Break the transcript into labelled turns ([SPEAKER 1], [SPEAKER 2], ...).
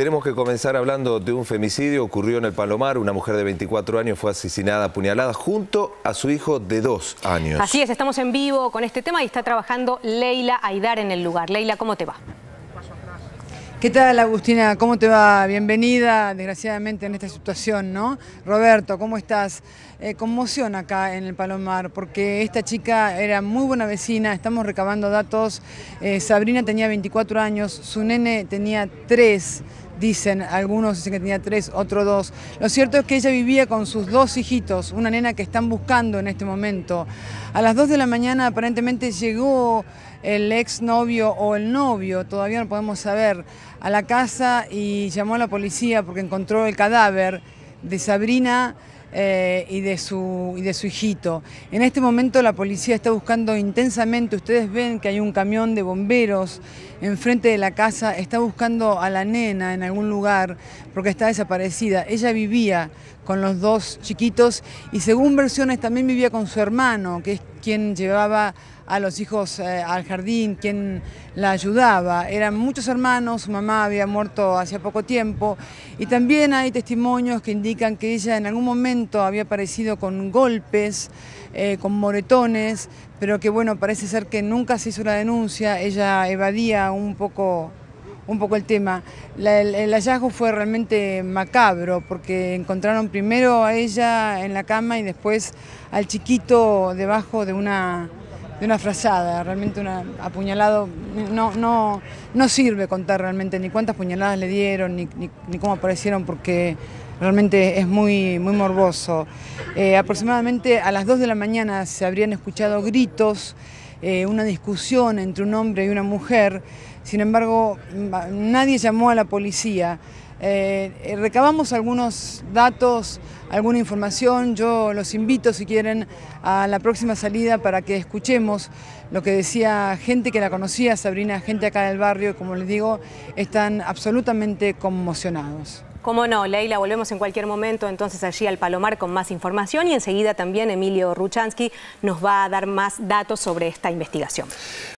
[SPEAKER 1] Tenemos que comenzar hablando de un femicidio ocurrió en el Palomar. Una mujer de 24 años fue asesinada, apuñalada, junto a su hijo de 2 años. Así
[SPEAKER 2] es, estamos en vivo con este tema y está trabajando Leila Aidar en el lugar. Leila, ¿cómo te va?
[SPEAKER 1] ¿Qué tal, Agustina? ¿Cómo te va? Bienvenida, desgraciadamente, en esta situación, ¿no? Roberto, ¿cómo estás? Eh, conmoción acá en el Palomar, porque esta chica era muy buena vecina, estamos recabando datos. Eh, Sabrina tenía 24 años, su nene tenía 3 dicen algunos dicen que tenía tres, otros dos. Lo cierto es que ella vivía con sus dos hijitos, una nena que están buscando en este momento. A las dos de la mañana aparentemente llegó el exnovio o el novio, todavía no podemos saber, a la casa y llamó a la policía porque encontró el cadáver de Sabrina eh, y, de su, y de su hijito. En este momento la policía está buscando intensamente, ustedes ven que hay un camión de bomberos enfrente de la casa, está buscando a la nena en algún lugar porque está desaparecida. Ella vivía con los dos chiquitos y según versiones también vivía con su hermano, que quien llevaba a los hijos eh, al jardín, quien la ayudaba. Eran muchos hermanos, su mamá había muerto hace poco tiempo y también hay testimonios que indican que ella en algún momento había aparecido con golpes, eh, con moretones, pero que bueno, parece ser que nunca se hizo la denuncia, ella evadía un poco un poco el tema. el, hallazgo fue realmente macabro porque encontraron primero a ella en la cama y después al chiquito debajo de una, de una frazada, realmente una, apuñalado. No, no, no sirve contar realmente ni cuántas puñaladas le dieron ni, cómo aparecieron porque realmente es muy, muy morboso. Eh, aproximadamente a las 2 de la mañana se habrían escuchado gritos. Eh, una discusión entre un hombre y una mujer. Sin embargo, nadie llamó a la policía. Eh, recabamos algunos datos, alguna información. Yo los invito, si quieren, a la próxima salida para que escuchemos lo que decía gente que la conocía, Sabrina, gente acá del barrio, como les digo, están absolutamente conmocionados.
[SPEAKER 2] Cómo no, Leila, volvemos en cualquier momento entonces allí al Palomar con más información y enseguida también Emilio Ruchansky nos va a dar más datos sobre esta investigación.